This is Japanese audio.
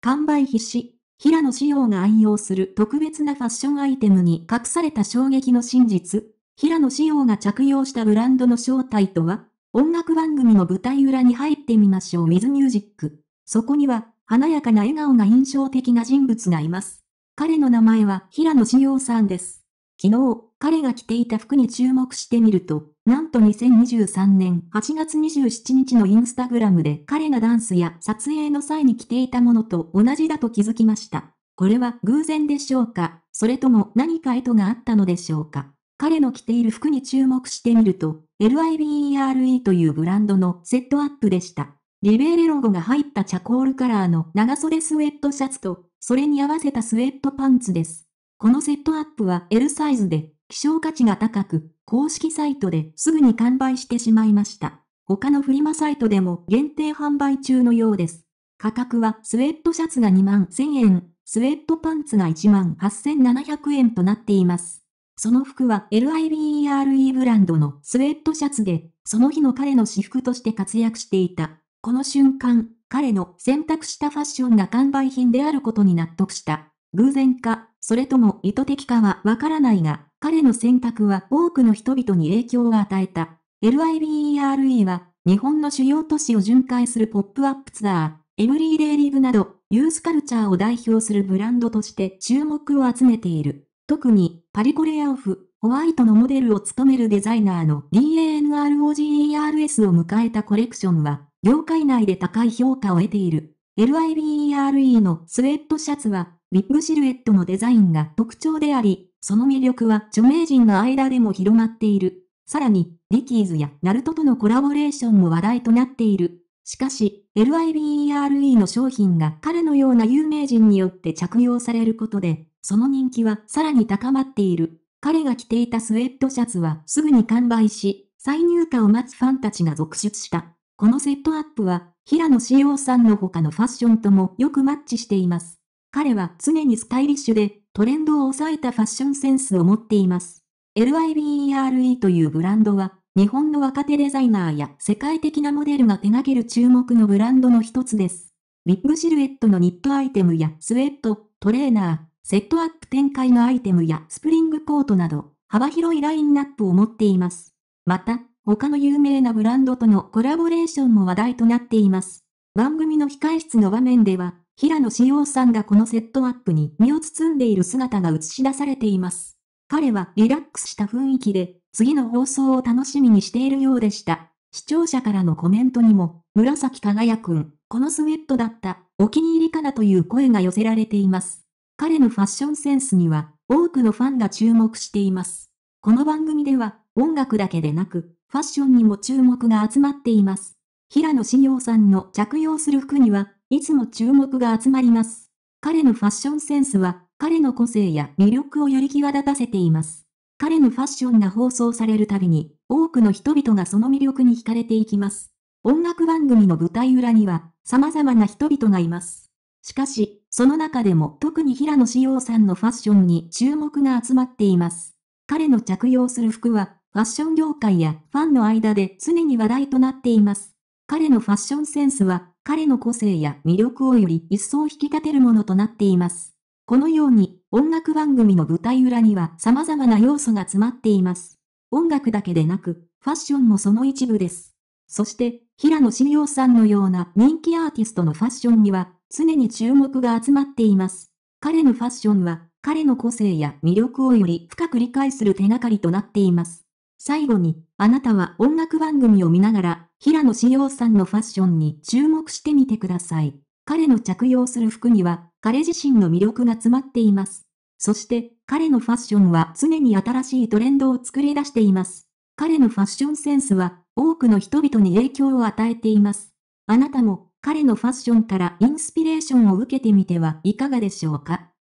完売必至。平野紫耀が愛用する特別なファッションアイテムに隠された衝撃の真実。平野紫耀が着用したブランドの正体とは音楽番組の舞台裏に入ってみましょう with m u s i そこには華やかな笑顔が印象的な人物がいます。彼の名前は平野紫耀さんです。昨日、彼が着ていた服に注目してみると、なんと2023年8月27日のインスタグラムで彼がダンスや撮影の際に着ていたものと同じだと気づきました。これは偶然でしょうかそれとも何か意図があったのでしょうか彼の着ている服に注目してみると、LIBERE というブランドのセットアップでした。リベーレロゴが入ったチャコールカラーの長袖スウェットシャツと、それに合わせたスウェットパンツです。このセットアップは L サイズで、希少価値が高く、公式サイトですぐに完売してしまいました。他のフリマサイトでも限定販売中のようです。価格はスウェットシャツが2万1000円、スウェットパンツが1万8700円となっています。その服は LIBERE ブランドのスウェットシャツで、その日の彼の私服として活躍していた。この瞬間、彼の選択したファッションが完売品であることに納得した。偶然か、それとも意図的かはわからないが、彼の選択は多くの人々に影響を与えた。LIBERE は、日本の主要都市を巡回するポップアップツアー、エブリーデイリブなど、ユースカルチャーを代表するブランドとして注目を集めている。特に、パリコレアオフ、ホワイトのモデルを務めるデザイナーの DANROGERS を迎えたコレクションは、業界内で高い評価を得ている。LIBERE のスウェットシャツは、リップシルエットのデザインが特徴であり、その魅力は著名人の間でも広まっている。さらに、ディキーズやナルトとのコラボレーションも話題となっている。しかし、LIBERE の商品が彼のような有名人によって着用されることで、その人気はさらに高まっている。彼が着ていたスウェットシャツはすぐに完売し、再入荷を待つファンたちが続出した。このセットアップは、平野志陽さんの他のファッションともよくマッチしています。彼は常にスタイリッシュで、トレンドを抑えたファッションセンスを持っています。LIBERE というブランドは、日本の若手デザイナーや世界的なモデルが手掛ける注目のブランドの一つです。リップシルエットのニットアイテムやスウェット、トレーナー、セットアップ展開のアイテムやスプリングコートなど、幅広いラインナップを持っています。また、他の有名なブランドとのコラボレーションも話題となっています。番組の控室の場面では、平野紫耀さんがこのセットアップに身を包んでいる姿が映し出されています。彼はリラックスした雰囲気で、次の放送を楽しみにしているようでした。視聴者からのコメントにも、紫輝くん、このスウェットだった、お気に入りかなという声が寄せられています。彼のファッションセンスには、多くのファンが注目しています。この番組では、音楽だけでなく、ファッションにも注目が集まっています。平野紫耀さんの着用する服には、いつも注目が集まります。彼のファッションセンスは、彼の個性や魅力をより際立たせています。彼のファッションが放送されるたびに、多くの人々がその魅力に惹かれていきます。音楽番組の舞台裏には、様々な人々がいます。しかし、その中でも特に平野志陽さんのファッションに注目が集まっています。彼の着用する服は、ファッション業界やファンの間で常に話題となっています。彼のファッションセンスは、彼の個性や魅力をより一層引き立てるものとなっています。このように、音楽番組の舞台裏には様々な要素が詰まっています。音楽だけでなく、ファッションもその一部です。そして、平野志陽さんのような人気アーティストのファッションには、常に注目が集まっています。彼のファッションは、彼の個性や魅力をより深く理解する手がかりとなっています。最後に、あなたは音楽番組を見ながら、平野志陽さんのファッションに注目してみてください。彼の着用する服には、彼自身の魅力が詰まっています。そして、彼のファッションは常に新しいトレンドを作り出しています。彼のファッションセンスは、多くの人々に影響を与えています。あなたも、彼のファッションからインスピレーションを受けてみてはいかがでしょうか